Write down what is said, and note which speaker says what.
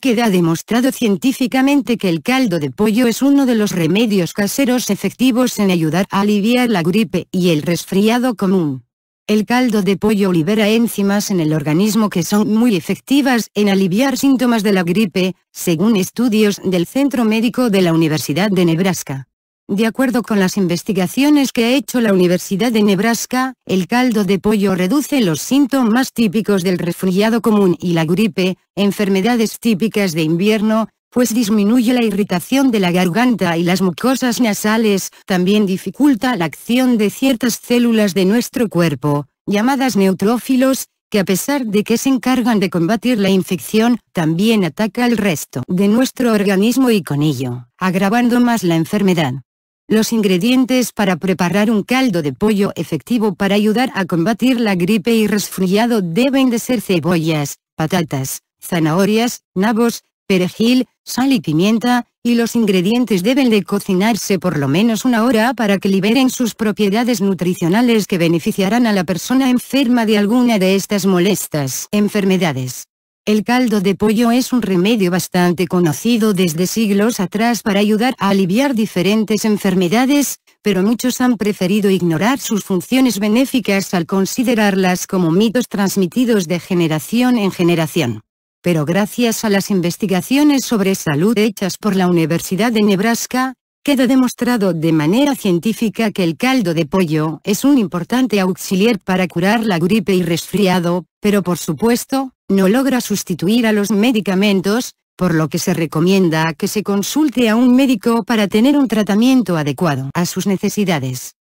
Speaker 1: Queda demostrado científicamente que el caldo de pollo es uno de los remedios caseros efectivos en ayudar a aliviar la gripe y el resfriado común. El caldo de pollo libera enzimas en el organismo que son muy efectivas en aliviar síntomas de la gripe, según estudios del Centro Médico de la Universidad de Nebraska. De acuerdo con las investigaciones que ha hecho la Universidad de Nebraska, el caldo de pollo reduce los síntomas típicos del refugiado común y la gripe, enfermedades típicas de invierno, pues disminuye la irritación de la garganta y las mucosas nasales, también dificulta la acción de ciertas células de nuestro cuerpo, llamadas neutrófilos, que a pesar de que se encargan de combatir la infección, también ataca al resto de nuestro organismo y con ello, agravando más la enfermedad. Los ingredientes para preparar un caldo de pollo efectivo para ayudar a combatir la gripe y resfriado deben de ser cebollas, patatas, zanahorias, nabos, perejil, sal y pimienta, y los ingredientes deben de cocinarse por lo menos una hora para que liberen sus propiedades nutricionales que beneficiarán a la persona enferma de alguna de estas molestas enfermedades. El caldo de pollo es un remedio bastante conocido desde siglos atrás para ayudar a aliviar diferentes enfermedades, pero muchos han preferido ignorar sus funciones benéficas al considerarlas como mitos transmitidos de generación en generación. Pero gracias a las investigaciones sobre salud hechas por la Universidad de Nebraska, queda demostrado de manera científica que el caldo de pollo es un importante auxiliar para curar la gripe y resfriado, pero por supuesto, no logra sustituir a los medicamentos, por lo que se recomienda que se consulte a un médico para tener un tratamiento adecuado a sus necesidades.